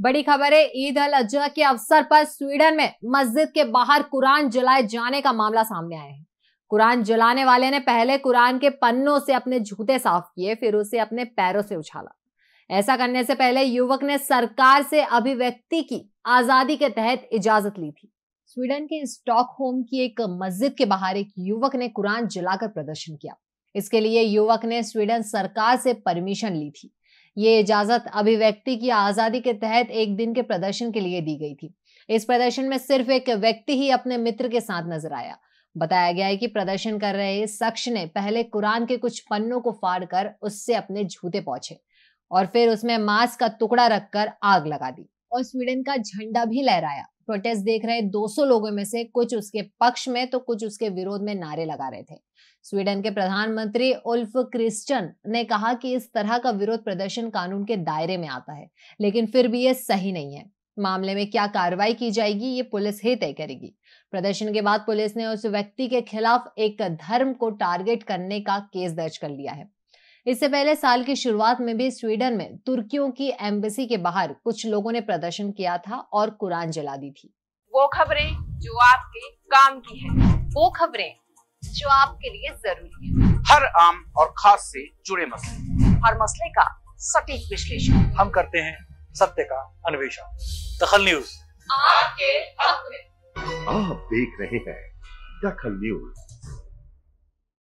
बड़ी खबर है ईद अल अजहा के अवसर पर स्वीडन में मस्जिद के बाहर कुरान जलाए जाने का मामला सामने आया है कुरान जलाने वाले ने पहले कुरान के पन्नों से अपने जूते साफ किए फिर उसे अपने पैरों से उछाला ऐसा करने से पहले युवक ने सरकार से अभिव्यक्ति की आजादी के तहत इजाजत ली थी स्वीडन के स्टॉकहोम की एक मस्जिद के बाहर एक युवक ने कुरान जलाकर प्रदर्शन किया इसके लिए युवक ने स्वीडन सरकार से परमिशन ली थी ये इजाजत अभिव्यक्ति की आजादी के तहत एक दिन के प्रदर्शन के लिए दी गई थी इस प्रदर्शन में सिर्फ एक व्यक्ति ही अपने मित्र के साथ नजर आया बताया गया है कि प्रदर्शन कर रहे इस शख्स ने पहले कुरान के कुछ पन्नों को फाड़ कर उससे अपने जूते पहुंचे और फिर उसमें मांस का टुकड़ा रखकर आग लगा दी और स्वीडन का झंडा भी लहराया प्रोटेस्ट देख रहे 200 लोगों में से कुछ उसके पक्ष में तो कुछ उसके विरोध में नारे लगा रहे थे स्वीडन के प्रधानमंत्री उल्फ क्रिस्टन ने कहा कि इस तरह का विरोध प्रदर्शन कानून के दायरे में आता है लेकिन फिर भी ये सही नहीं है मामले में क्या कार्रवाई की जाएगी ये पुलिस ही तय करेगी प्रदर्शन के बाद पुलिस ने उस व्यक्ति के खिलाफ एक धर्म को टारगेट करने का केस दर्ज कर लिया है इससे पहले साल की शुरुआत में भी स्वीडन में तुर्कियों की एम्बेसी के बाहर कुछ लोगों ने प्रदर्शन किया था और कुरान जला दी थी वो खबरें जो आपके काम की है वो खबरें जो आपके लिए जरूरी है हर आम और खास से जुड़े मसले हर मसले का सटीक विश्लेषण हम करते हैं सत्य का अन्वेषण दखल न्यूज आपके हक में आप देख रहे हैं दखल न्यूज